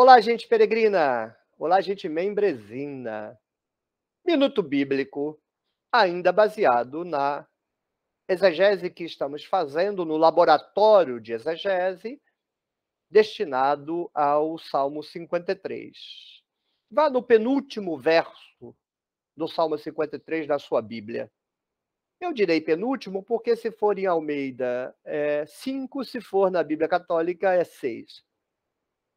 Olá, gente peregrina! Olá, gente membresina. Minuto Bíblico, ainda baseado na exegese que estamos fazendo no laboratório de exegese, destinado ao Salmo 53. Vá no penúltimo verso do Salmo 53 da sua Bíblia. Eu direi penúltimo porque, se for em Almeida, é 5, se for na Bíblia Católica, é 6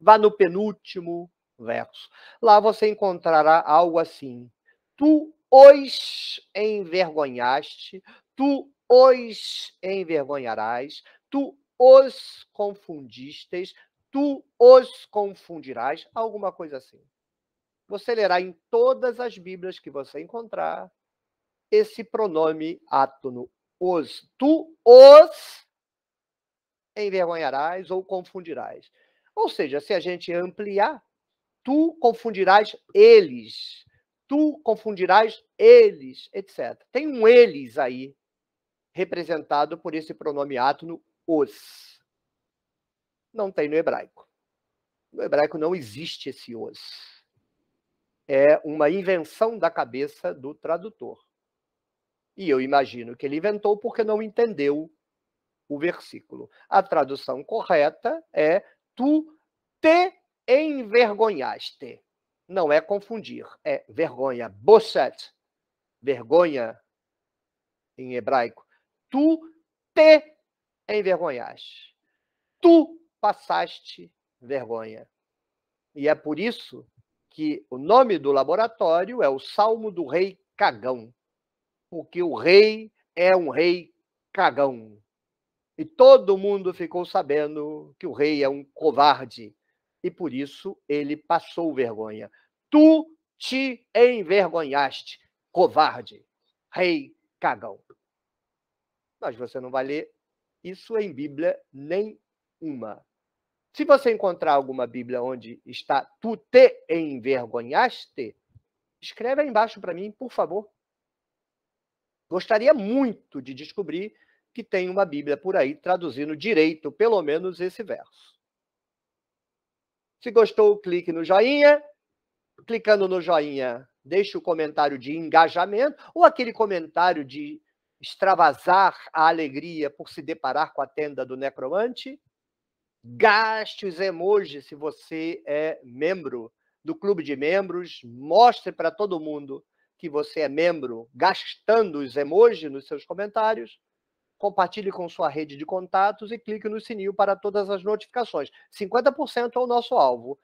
Vá no penúltimo verso. Lá você encontrará algo assim: Tu os envergonhaste, tu os envergonharás, tu os confundistes, tu os confundirás, alguma coisa assim. Você lerá em todas as Bíblias que você encontrar esse pronome átono, os. Tu os envergonharás ou confundirás. Ou seja, se a gente ampliar, tu confundirás eles, tu confundirás eles, etc. Tem um eles aí, representado por esse pronome átono, os. Não tem no hebraico. No hebraico não existe esse os. É uma invenção da cabeça do tradutor. E eu imagino que ele inventou porque não entendeu o versículo. A tradução correta é tu te envergonhaste. Não é confundir, é vergonha. Boset, vergonha em hebraico. Tu te envergonhaste. Tu passaste vergonha. E é por isso que o nome do laboratório é o Salmo do Rei Cagão, porque o rei é um rei cagão. E todo mundo ficou sabendo que o rei é um covarde e por isso ele passou vergonha. Tu te envergonhaste, covarde, rei cagão. Mas você não vai ler isso em Bíblia nenhuma. Se você encontrar alguma Bíblia onde está tu te envergonhaste, escreve aí embaixo para mim, por favor. Gostaria muito de descobrir que tem uma Bíblia por aí traduzindo direito, pelo menos, esse verso. Se gostou, clique no joinha. Clicando no joinha, deixe o comentário de engajamento ou aquele comentário de extravasar a alegria por se deparar com a tenda do necromante. Gaste os emojis se você é membro do clube de membros. Mostre para todo mundo que você é membro, gastando os emojis nos seus comentários compartilhe com sua rede de contatos e clique no sininho para todas as notificações. 50% é o nosso alvo.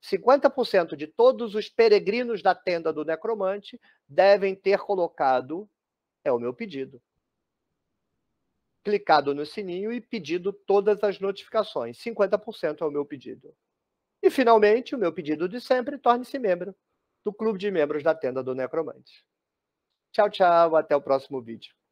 50% de todos os peregrinos da tenda do necromante devem ter colocado, é o meu pedido, clicado no sininho e pedido todas as notificações. 50% é o meu pedido. E, finalmente, o meu pedido de sempre, torne-se membro do Clube de Membros da Tenda do Necromante. Tchau, tchau, até o próximo vídeo.